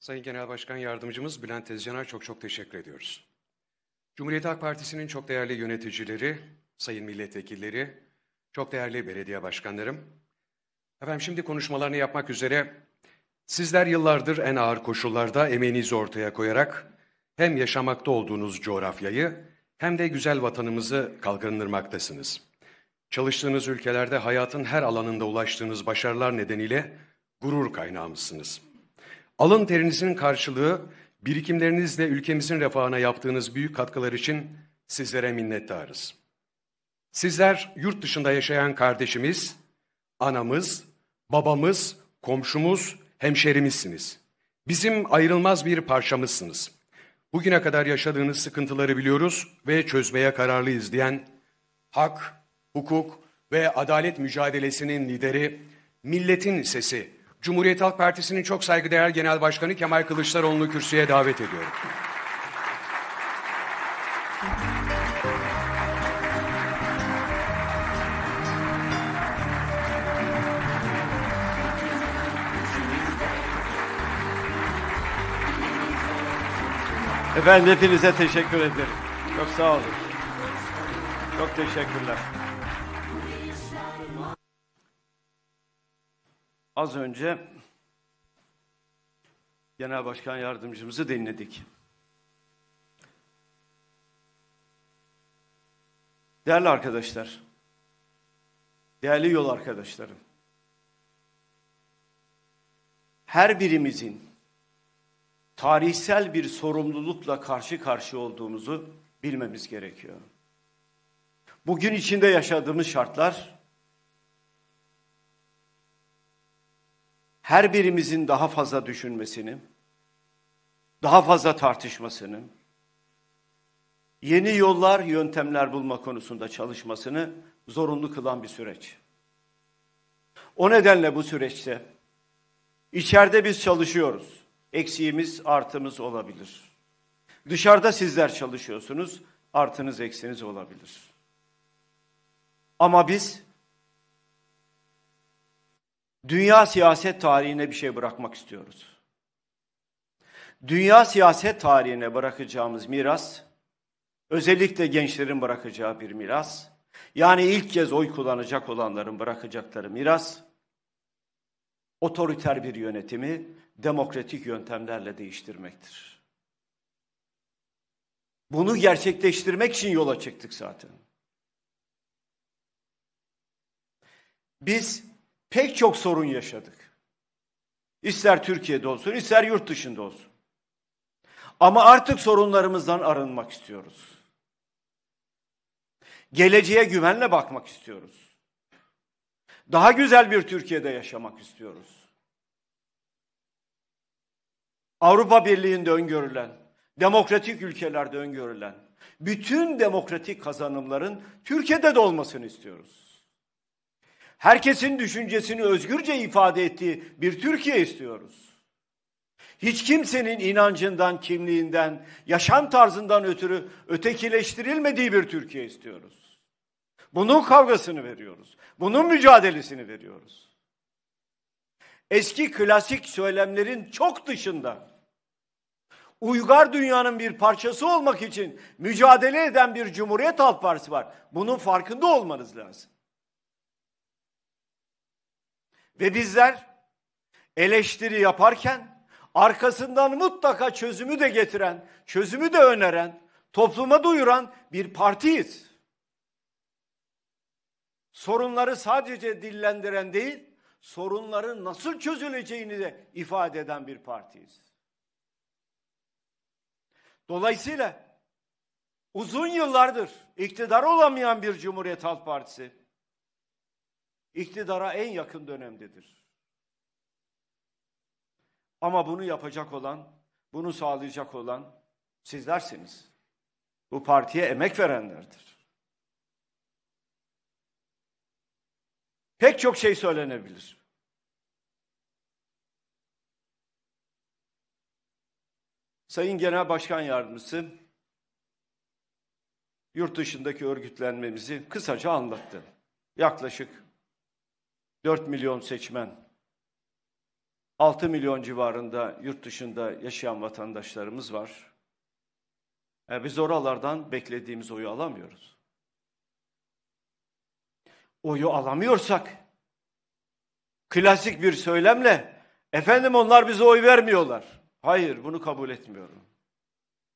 Sayın Genel Başkan Yardımcımız Bülent Tezcaner çok çok teşekkür ediyoruz. Cumhuriyet Halk Partisi'nin çok değerli yöneticileri, sayın milletvekilleri, çok değerli belediye başkanlarım. Efendim şimdi konuşmalarını yapmak üzere sizler yıllardır en ağır koşullarda emeğinizi ortaya koyarak hem yaşamakta olduğunuz coğrafyayı hem de güzel vatanımızı kalkındırmaktasınız. Çalıştığınız ülkelerde hayatın her alanında ulaştığınız başarılar nedeniyle gurur kaynağımızsınız. Alın terinizin karşılığı birikimlerinizle ülkemizin refahına yaptığınız büyük katkılar için sizlere minnettarız. Sizler yurt dışında yaşayan kardeşimiz, anamız, babamız, komşumuz, hemşerimizsiniz. Bizim ayrılmaz bir parçamızsınız. Bugüne kadar yaşadığınız sıkıntıları biliyoruz ve çözmeye kararlıyız diyen hak, hukuk ve adalet mücadelesinin lideri, milletin sesi Cumhuriyet Halk Partisi'nin çok saygıdeğer Genel Başkanı Kemal Kılıçdaroğlu'nu kürsüye davet ediyorum. Efendim hepinize teşekkür ederim. Çok sağ olun. Çok teşekkürler. Az önce Genel Başkan Yardımcımızı dinledik. Değerli arkadaşlar, değerli yol arkadaşlarım, her birimizin tarihsel bir sorumlulukla karşı karşıya olduğumuzu bilmemiz gerekiyor. Bugün içinde yaşadığımız şartlar her birimizin daha fazla düşünmesini, daha fazla tartışmasını, yeni yollar, yöntemler bulma konusunda çalışmasını zorunlu kılan bir süreç. O nedenle bu süreçte içeride biz çalışıyoruz. Eksiğimiz, artımız olabilir. Dışarıda sizler çalışıyorsunuz, artınız, eksiniz olabilir. Ama biz dünya siyaset tarihine bir şey bırakmak istiyoruz. Dünya siyaset tarihine bırakacağımız miras, özellikle gençlerin bırakacağı bir miras, yani ilk kez oy kullanacak olanların bırakacakları miras, otoriter bir yönetimi demokratik yöntemlerle değiştirmektir. Bunu gerçekleştirmek için yola çıktık zaten. Biz pek çok sorun yaşadık. İster Türkiye'de olsun, ister yurt dışında olsun. Ama artık sorunlarımızdan arınmak istiyoruz. Geleceğe güvenle bakmak istiyoruz. Daha güzel bir Türkiye'de yaşamak istiyoruz. Avrupa Birliği'nde öngörülen, demokratik ülkelerde öngörülen bütün demokratik kazanımların Türkiye'de de olmasını istiyoruz herkesin düşüncesini özgürce ifade ettiği bir Türkiye istiyoruz. Hiç kimsenin inancından, kimliğinden, yaşam tarzından ötürü ötekileştirilmediği bir Türkiye istiyoruz. Bunun kavgasını veriyoruz. Bunun mücadelesini veriyoruz. Eski klasik söylemlerin çok dışında uygar dünyanın bir parçası olmak için mücadele eden bir Cumhuriyet Halk Partisi var. Bunun farkında olmanız lazım. Ve bizler eleştiri yaparken arkasından mutlaka çözümü de getiren, çözümü de öneren, topluma duyuran bir partiyiz. Sorunları sadece dillendiren değil, sorunların nasıl çözüleceğini de ifade eden bir partiyiz. Dolayısıyla uzun yıllardır iktidar olamayan bir Cumhuriyet Halk Partisi iktidara en yakın dönemdedir. Ama bunu yapacak olan, bunu sağlayacak olan sizlersiniz. Bu partiye emek verenlerdir. Pek çok şey söylenebilir. Sayın Genel Başkan Yardımcısı yurt dışındaki örgütlenmemizi kısaca anlattı. Yaklaşık 4 milyon seçmen, 6 milyon civarında yurt dışında yaşayan vatandaşlarımız var. Yani e, biz oralardan beklediğimiz oyu alamıyoruz. Oyu alamıyorsak, klasik bir söylemle, efendim onlar bize oy vermiyorlar. Hayır, bunu kabul etmiyorum.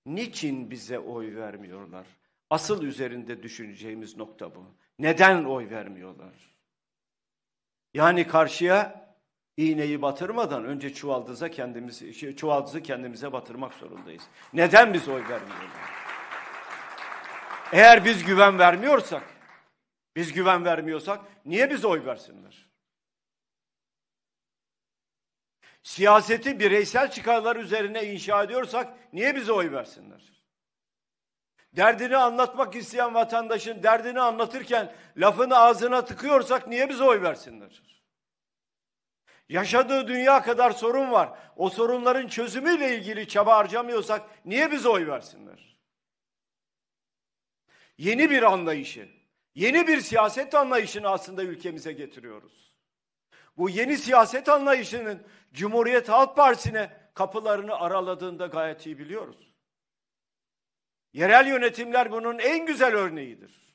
Niçin bize oy vermiyorlar? Asıl üzerinde düşüneceğimiz nokta bu. Neden oy vermiyorlar? Yani karşıya iğneyi batırmadan önce çuvaldızı kendimizi şey, çuvaldızı kendimize batırmak zorundayız. Neden biz oy vermiyoruz? Eğer biz güven vermiyorsak, biz güven vermiyorsak niye bize oy versinler? Siyaseti bireysel çıkarlar üzerine inşa ediyorsak niye bize oy versinler? Derdini anlatmak isteyen vatandaşın derdini anlatırken lafını ağzına tıkıyorsak niye bize oy versinler? Yaşadığı dünya kadar sorun var. O sorunların çözümüyle ilgili çaba harcamıyorsak niye bize oy versinler? Yeni bir anlayışı, yeni bir siyaset anlayışını aslında ülkemize getiriyoruz. Bu yeni siyaset anlayışının Cumhuriyet Halk Partisi'ne kapılarını araladığında gayet iyi biliyoruz. Yerel yönetimler bunun en güzel örneğidir.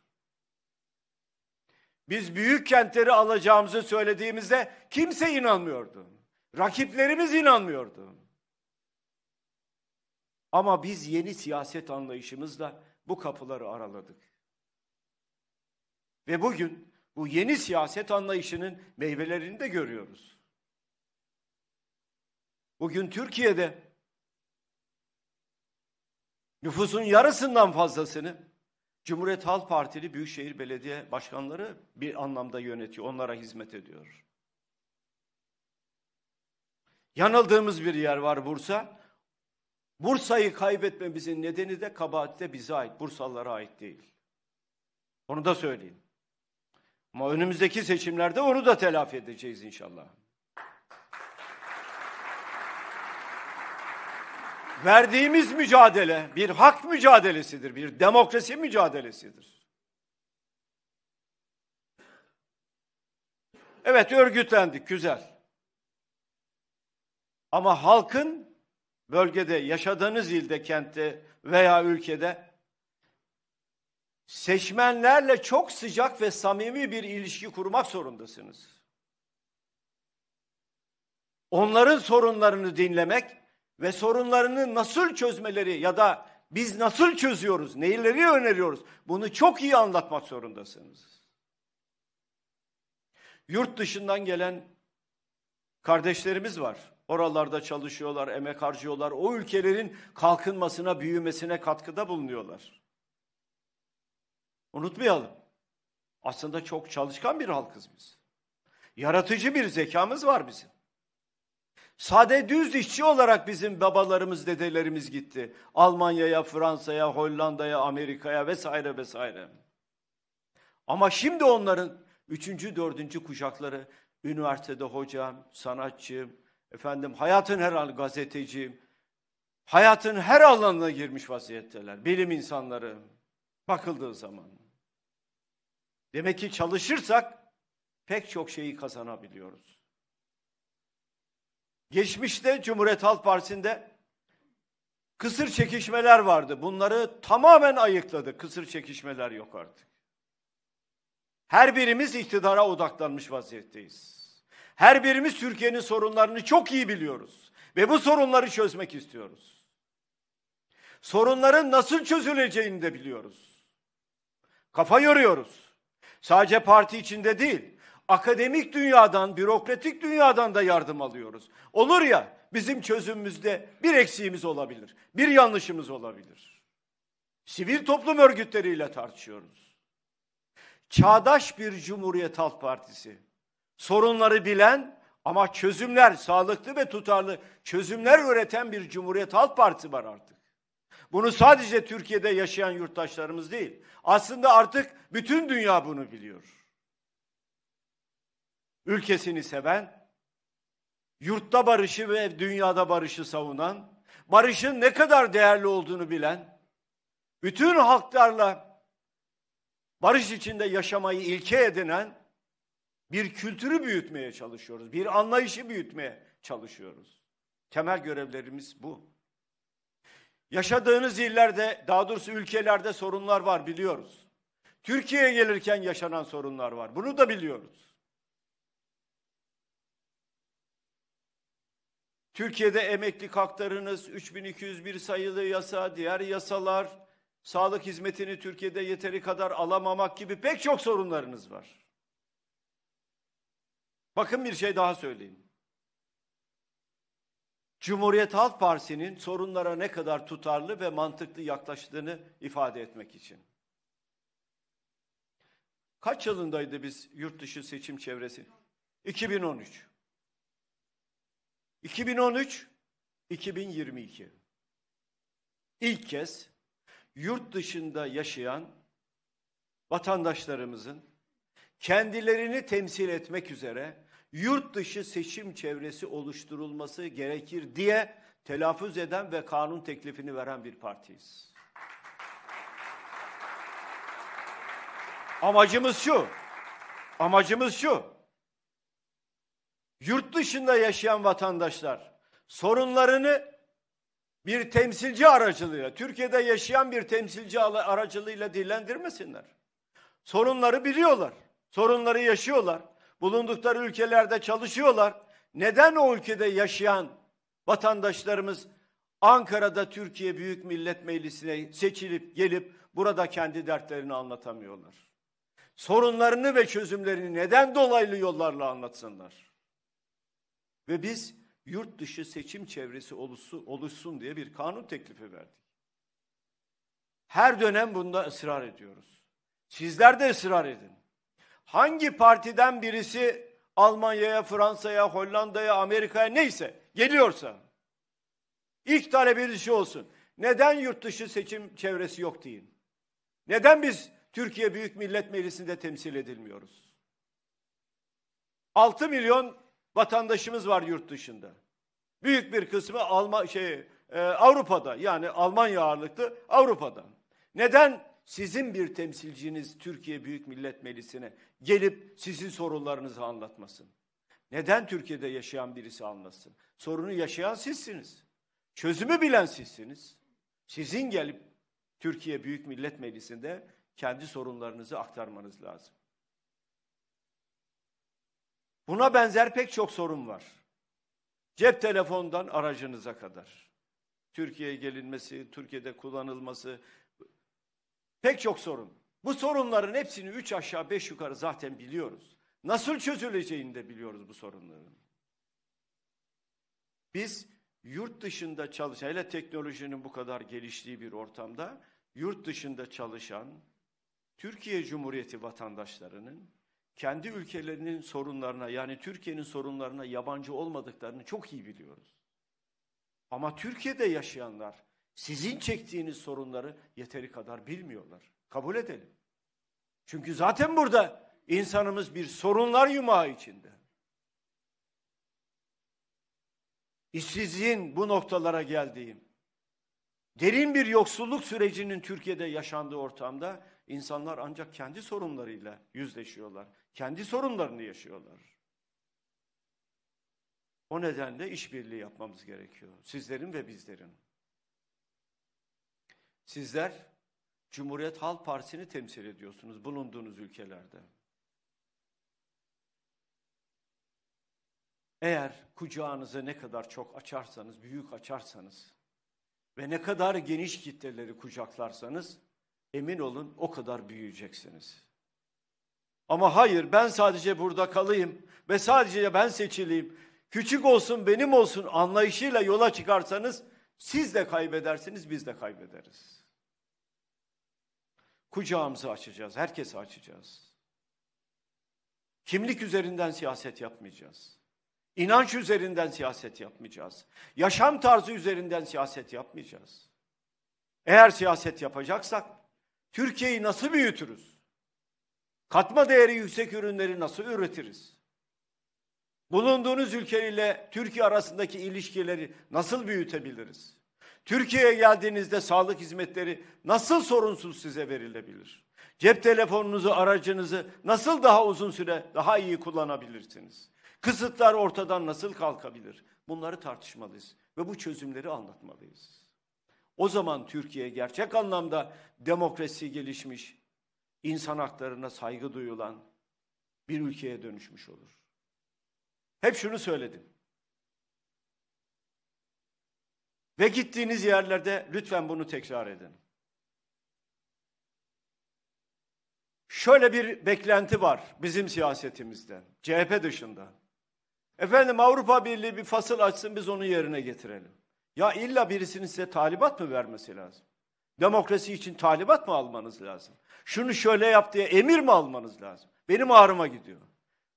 Biz büyük kentleri alacağımızı söylediğimizde kimse inanmıyordu. Rakiplerimiz inanmıyordu. Ama biz yeni siyaset anlayışımızla bu kapıları araladık. Ve bugün bu yeni siyaset anlayışının meyvelerini de görüyoruz. Bugün Türkiye'de Nüfusun yarısından fazlasını Cumhuriyet Halk Partili Büyükşehir Belediye Başkanları bir anlamda yönetiyor, onlara hizmet ediyor. Yanıldığımız bir yer var Bursa. Bursa'yı kaybetmemizin nedeni de kabahat de bize ait, Bursalılara ait değil. Onu da söyleyeyim. Ama önümüzdeki seçimlerde onu da telafi edeceğiz inşallah. verdiğimiz mücadele bir hak mücadelesidir, bir demokrasi mücadelesidir. Evet örgütlendik güzel. Ama halkın bölgede, yaşadığınız ilde, kentte veya ülkede seçmenlerle çok sıcak ve samimi bir ilişki kurmak zorundasınız. Onların sorunlarını dinlemek ve sorunlarını nasıl çözmeleri ya da biz nasıl çözüyoruz, neyleri öneriyoruz bunu çok iyi anlatmak zorundasınız. Yurt dışından gelen kardeşlerimiz var. Oralarda çalışıyorlar, emek harcıyorlar. O ülkelerin kalkınmasına, büyümesine katkıda bulunuyorlar. Unutmayalım. Aslında çok çalışkan bir halkız biz. Yaratıcı bir zekamız var bizim. Sade düz işçi olarak bizim babalarımız, dedelerimiz gitti. Almanya'ya, Fransa'ya, Hollanda'ya, Amerika'ya vesaire vesaire. Ama şimdi onların üçüncü, dördüncü kuşakları üniversitede hocam, sanatçı, efendim hayatın her alanı gazeteci, hayatın her alanına girmiş vaziyetteler. Bilim insanları bakıldığı zaman. Demek ki çalışırsak pek çok şeyi kazanabiliyoruz. Geçmişte Cumhuriyet Halk Partisi'nde kısır çekişmeler vardı. Bunları tamamen ayıkladı. Kısır çekişmeler yok artık. Her birimiz iktidara odaklanmış vaziyetteyiz. Her birimiz Türkiye'nin sorunlarını çok iyi biliyoruz ve bu sorunları çözmek istiyoruz. Sorunların nasıl çözüleceğini de biliyoruz. Kafa yoruyoruz. Sadece parti içinde değil, akademik dünyadan, bürokratik dünyadan da yardım alıyoruz. Olur ya bizim çözümümüzde bir eksiğimiz olabilir, bir yanlışımız olabilir. Sivil toplum örgütleriyle tartışıyoruz. Çağdaş bir Cumhuriyet Halk Partisi. Sorunları bilen ama çözümler, sağlıklı ve tutarlı çözümler üreten bir Cumhuriyet Halk Partisi var artık. Bunu sadece Türkiye'de yaşayan yurttaşlarımız değil. Aslında artık bütün dünya bunu biliyor ülkesini seven, yurtta barışı ve dünyada barışı savunan, barışın ne kadar değerli olduğunu bilen, bütün halklarla barış içinde yaşamayı ilke edinen bir kültürü büyütmeye çalışıyoruz. Bir anlayışı büyütmeye çalışıyoruz. Temel görevlerimiz bu. Yaşadığınız illerde, daha doğrusu ülkelerde sorunlar var biliyoruz. Türkiye'ye gelirken yaşanan sorunlar var. Bunu da biliyoruz. Türkiye'de emeklilik haklarınız 3201 sayılı yasa, diğer yasalar, sağlık hizmetini Türkiye'de yeteri kadar alamamak gibi pek çok sorunlarınız var. Bakın bir şey daha söyleyeyim. Cumhuriyet Halk Partisi'nin sorunlara ne kadar tutarlı ve mantıklı yaklaştığını ifade etmek için. Kaç yılındaydı biz yurt dışı seçim çevresi? 2013. 2013 2022 İlk kez yurt dışında yaşayan vatandaşlarımızın kendilerini temsil etmek üzere yurt dışı seçim çevresi oluşturulması gerekir diye telaffuz eden ve kanun teklifini veren bir partiyiz. Amacımız şu. Amacımız şu yurt dışında yaşayan vatandaşlar sorunlarını bir temsilci aracılığıyla, Türkiye'de yaşayan bir temsilci aracılığıyla dillendirmesinler. Sorunları biliyorlar, sorunları yaşıyorlar, bulundukları ülkelerde çalışıyorlar. Neden o ülkede yaşayan vatandaşlarımız Ankara'da Türkiye Büyük Millet Meclisi'ne seçilip gelip burada kendi dertlerini anlatamıyorlar? Sorunlarını ve çözümlerini neden dolaylı yollarla anlatsınlar? Ve biz yurt dışı seçim çevresi oluşsun, oluşsun diye bir kanun teklifi verdik. Her dönem bunda ısrar ediyoruz. Sizler de ısrar edin. Hangi partiden birisi Almanya'ya, Fransa'ya, Hollanda'ya, Amerika'ya neyse geliyorsa ilk talebiniz şu olsun. Neden yurt dışı seçim çevresi yok deyin. Neden biz Türkiye Büyük Millet Meclisi'nde temsil edilmiyoruz? 6 milyon vatandaşımız var yurt dışında. Büyük bir kısmı Alman şey e, Avrupa'da yani Almanya ağırlıklı Avrupa'da. Neden sizin bir temsilciniz Türkiye Büyük Millet Meclisi'ne gelip sizin sorunlarınızı anlatmasın? Neden Türkiye'de yaşayan birisi anlatsın? Sorunu yaşayan sizsiniz. Çözümü bilen sizsiniz. Sizin gelip Türkiye Büyük Millet Meclisi'nde kendi sorunlarınızı aktarmanız lazım. Buna benzer pek çok sorun var. Cep telefondan aracınıza kadar. Türkiye'ye gelinmesi, Türkiye'de kullanılması pek çok sorun. Bu sorunların hepsini üç aşağı beş yukarı zaten biliyoruz. Nasıl çözüleceğini de biliyoruz bu sorunların. Biz yurt dışında çalışan, hele teknolojinin bu kadar geliştiği bir ortamda yurt dışında çalışan Türkiye Cumhuriyeti vatandaşlarının kendi ülkelerinin sorunlarına yani Türkiye'nin sorunlarına yabancı olmadıklarını çok iyi biliyoruz. Ama Türkiye'de yaşayanlar sizin çektiğiniz sorunları yeteri kadar bilmiyorlar. Kabul edelim. Çünkü zaten burada insanımız bir sorunlar yumağı içinde. İşsizliğin bu noktalara geldiğim, derin bir yoksulluk sürecinin Türkiye'de yaşandığı ortamda İnsanlar ancak kendi sorunlarıyla yüzleşiyorlar. Kendi sorunlarını yaşıyorlar. O nedenle işbirliği yapmamız gerekiyor. Sizlerin ve bizlerin. Sizler Cumhuriyet Halk Partisi'ni temsil ediyorsunuz bulunduğunuz ülkelerde. Eğer kucağınızı ne kadar çok açarsanız, büyük açarsanız ve ne kadar geniş kitleleri kucaklarsanız emin olun o kadar büyüyeceksiniz. Ama hayır ben sadece burada kalayım ve sadece ben seçileyim. Küçük olsun benim olsun anlayışıyla yola çıkarsanız siz de kaybedersiniz biz de kaybederiz. Kucağımızı açacağız, herkesi açacağız. Kimlik üzerinden siyaset yapmayacağız. İnanç üzerinden siyaset yapmayacağız. Yaşam tarzı üzerinden siyaset yapmayacağız. Eğer siyaset yapacaksak Türkiye'yi nasıl büyütürüz? Katma değeri yüksek ürünleri nasıl üretiriz? Bulunduğunuz ülkeyle Türkiye arasındaki ilişkileri nasıl büyütebiliriz? Türkiye'ye geldiğinizde sağlık hizmetleri nasıl sorunsuz size verilebilir? Cep telefonunuzu, aracınızı nasıl daha uzun süre daha iyi kullanabilirsiniz? Kısıtlar ortadan nasıl kalkabilir? Bunları tartışmalıyız ve bu çözümleri anlatmalıyız. O zaman Türkiye gerçek anlamda demokrasi gelişmiş, insan haklarına saygı duyulan bir ülkeye dönüşmüş olur. Hep şunu söyledim. Ve gittiğiniz yerlerde lütfen bunu tekrar edin. Şöyle bir beklenti var bizim siyasetimizde, CHP dışında. Efendim Avrupa Birliği bir fasıl açsın biz onu yerine getirelim. Ya illa birisinin size talimat mı vermesi lazım? Demokrasi için talimat mı almanız lazım? Şunu şöyle yap diye emir mi almanız lazım? Benim ağrıma gidiyor.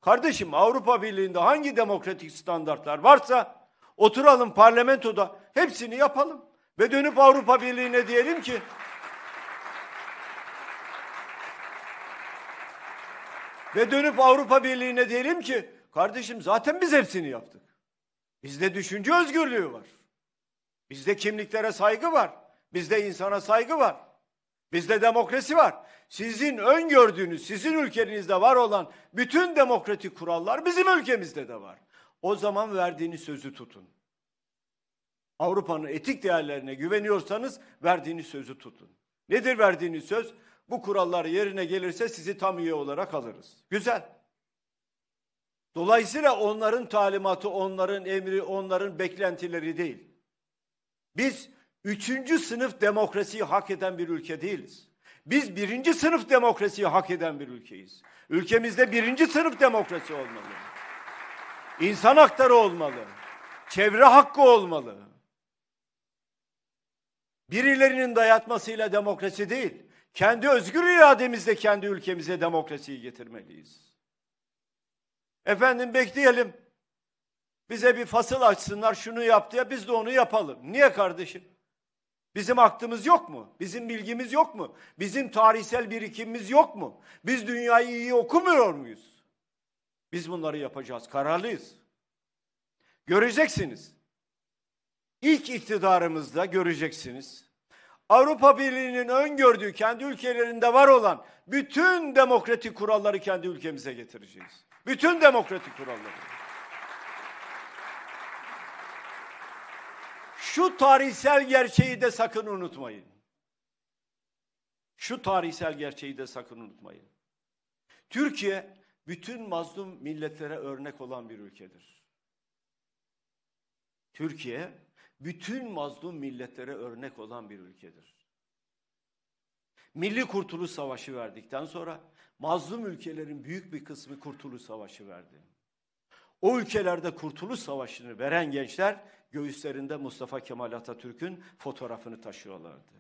Kardeşim Avrupa Birliği'nde hangi demokratik standartlar varsa oturalım parlamentoda hepsini yapalım. Ve dönüp Avrupa Birliği'ne diyelim ki ve dönüp Avrupa Birliği'ne diyelim ki kardeşim zaten biz hepsini yaptık. Bizde düşünce özgürlüğü var. Bizde kimliklere saygı var. Bizde insana saygı var. Bizde demokrasi var. Sizin öngördüğünüz, sizin ülkenizde var olan bütün demokratik kurallar bizim ülkemizde de var. O zaman verdiğiniz sözü tutun. Avrupa'nın etik değerlerine güveniyorsanız verdiğiniz sözü tutun. Nedir verdiğiniz söz? Bu kurallar yerine gelirse sizi tam üye olarak alırız. Güzel. Dolayısıyla onların talimatı, onların emri, onların beklentileri değil. Biz üçüncü sınıf demokrasiyi hak eden bir ülke değiliz. Biz birinci sınıf demokrasiyi hak eden bir ülkeyiz. Ülkemizde birinci sınıf demokrasi olmalı. İnsan hakları olmalı. Çevre hakkı olmalı. Birilerinin dayatmasıyla demokrasi değil, kendi özgür irademizle kendi ülkemize demokrasiyi getirmeliyiz. Efendim bekleyelim. Bize bir fasıl açsınlar şunu yaptı ya biz de onu yapalım. Niye kardeşim? Bizim aklımız yok mu? Bizim bilgimiz yok mu? Bizim tarihsel birikimimiz yok mu? Biz dünyayı iyi okumuyor muyuz? Biz bunları yapacağız. Kararlıyız. Göreceksiniz. İlk iktidarımızda göreceksiniz. Avrupa Birliği'nin öngördüğü kendi ülkelerinde var olan bütün demokratik kuralları kendi ülkemize getireceğiz. Bütün demokratik kuralları. Şu tarihsel gerçeği de sakın unutmayın. Şu tarihsel gerçeği de sakın unutmayın. Türkiye bütün mazlum milletlere örnek olan bir ülkedir. Türkiye bütün mazlum milletlere örnek olan bir ülkedir. Milli Kurtuluş Savaşı verdikten sonra mazlum ülkelerin büyük bir kısmı Kurtuluş Savaşı verdi. O ülkelerde Kurtuluş Savaşı'nı veren gençler göğüslerinde Mustafa Kemal Atatürk'ün fotoğrafını taşıyorlardı.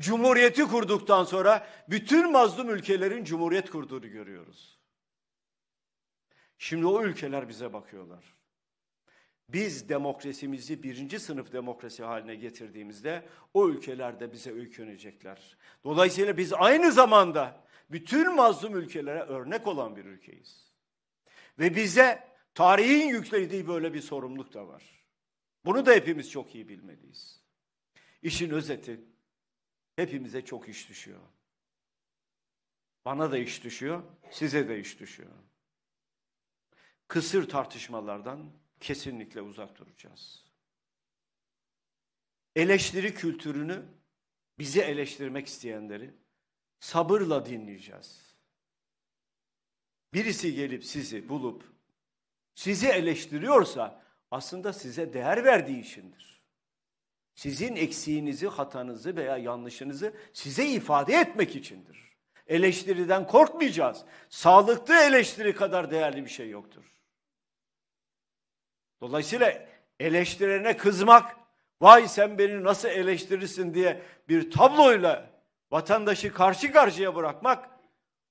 Cumhuriyeti kurduktan sonra bütün mazlum ülkelerin cumhuriyet kurduğunu görüyoruz. Şimdi o ülkeler bize bakıyorlar. Biz demokrasimizi birinci sınıf demokrasi haline getirdiğimizde o ülkeler de bize öykünecekler. Dolayısıyla biz aynı zamanda bütün mazlum ülkelere örnek olan bir ülkeyiz. Ve bize Tarihin yüklediği böyle bir sorumluluk da var. Bunu da hepimiz çok iyi bilmeliyiz. İşin özeti hepimize çok iş düşüyor. Bana da iş düşüyor, size de iş düşüyor. Kısır tartışmalardan kesinlikle uzak duracağız. Eleştiri kültürünü bizi eleştirmek isteyenleri sabırla dinleyeceğiz. Birisi gelip sizi bulup sizi eleştiriyorsa aslında size değer verdiği içindir. Sizin eksiğinizi, hatanızı veya yanlışınızı size ifade etmek içindir. Eleştiriden korkmayacağız. Sağlıklı eleştiri kadar değerli bir şey yoktur. Dolayısıyla eleştirene kızmak, vay sen beni nasıl eleştirirsin diye bir tabloyla vatandaşı karşı karşıya bırakmak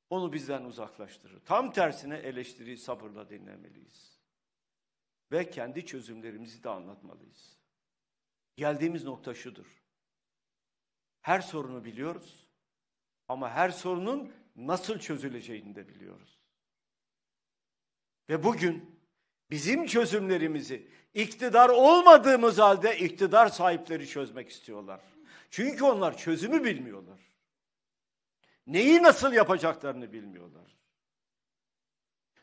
onu bizden uzaklaştırır. Tam tersine eleştiriyi sabırla dinlemeliyiz ve kendi çözümlerimizi de anlatmalıyız. Geldiğimiz nokta şudur. Her sorunu biliyoruz ama her sorunun nasıl çözüleceğini de biliyoruz. Ve bugün bizim çözümlerimizi iktidar olmadığımız halde iktidar sahipleri çözmek istiyorlar. Çünkü onlar çözümü bilmiyorlar. Neyi nasıl yapacaklarını bilmiyorlar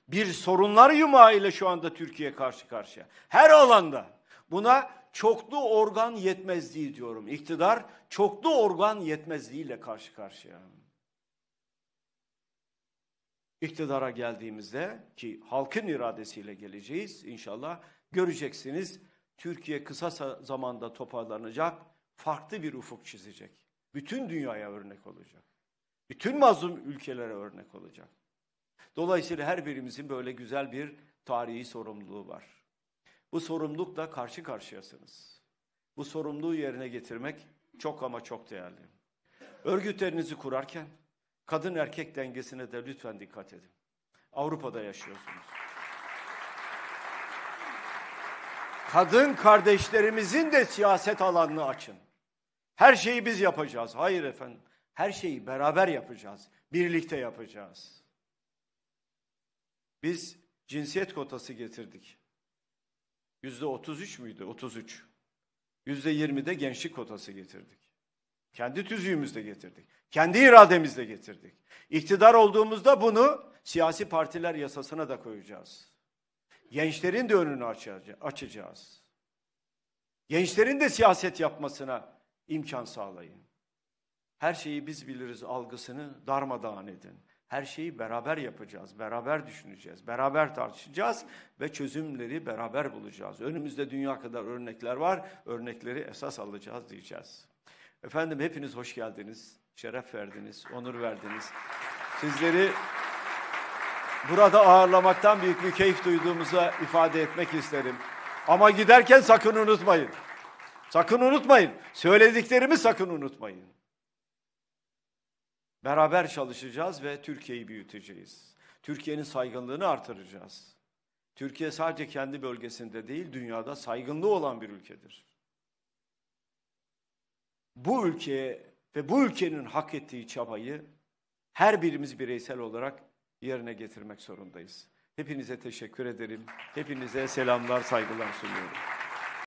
bir sorunlar yumağı ile şu anda Türkiye karşı karşıya. Her alanda. Buna çoklu organ yetmezliği diyorum. İktidar çoklu organ yetmezliğiyle karşı karşıya. İktidara geldiğimizde ki halkın iradesiyle geleceğiz inşallah göreceksiniz. Türkiye kısa zamanda toparlanacak, farklı bir ufuk çizecek. Bütün dünyaya örnek olacak. Bütün mazlum ülkelere örnek olacak. Dolayısıyla her birimizin böyle güzel bir tarihi sorumluluğu var. Bu sorumlulukla karşı karşıyasınız. Bu sorumluluğu yerine getirmek çok ama çok değerli. Örgütlerinizi kurarken kadın erkek dengesine de lütfen dikkat edin. Avrupa'da yaşıyorsunuz. Kadın kardeşlerimizin de siyaset alanını açın. Her şeyi biz yapacağız. Hayır efendim. Her şeyi beraber yapacağız. Birlikte yapacağız. Biz cinsiyet kotası getirdik. Yüzde 33 müydü? 33. Yüzde 20 de gençlik kotası getirdik. Kendi tüzüğümüzde getirdik. Kendi irademizle getirdik. İktidar olduğumuzda bunu siyasi partiler yasasına da koyacağız. Gençlerin de önünü açacağız. Gençlerin de siyaset yapmasına imkan sağlayın. Her şeyi biz biliriz algısını darmadağın edin. Her şeyi beraber yapacağız, beraber düşüneceğiz, beraber tartışacağız ve çözümleri beraber bulacağız. Önümüzde dünya kadar örnekler var, örnekleri esas alacağız diyeceğiz. Efendim hepiniz hoş geldiniz, şeref verdiniz, onur verdiniz. Sizleri burada ağırlamaktan büyük bir keyif duyduğumuza ifade etmek isterim. Ama giderken sakın unutmayın. Sakın unutmayın. Söylediklerimi sakın unutmayın. Beraber çalışacağız ve Türkiye'yi büyüteceğiz. Türkiye'nin saygınlığını artıracağız. Türkiye sadece kendi bölgesinde değil, dünyada saygınlığı olan bir ülkedir. Bu ülkeye ve bu ülkenin hak ettiği çabayı her birimiz bireysel olarak yerine getirmek zorundayız. Hepinize teşekkür ederim. Hepinize selamlar, saygılar sunuyorum.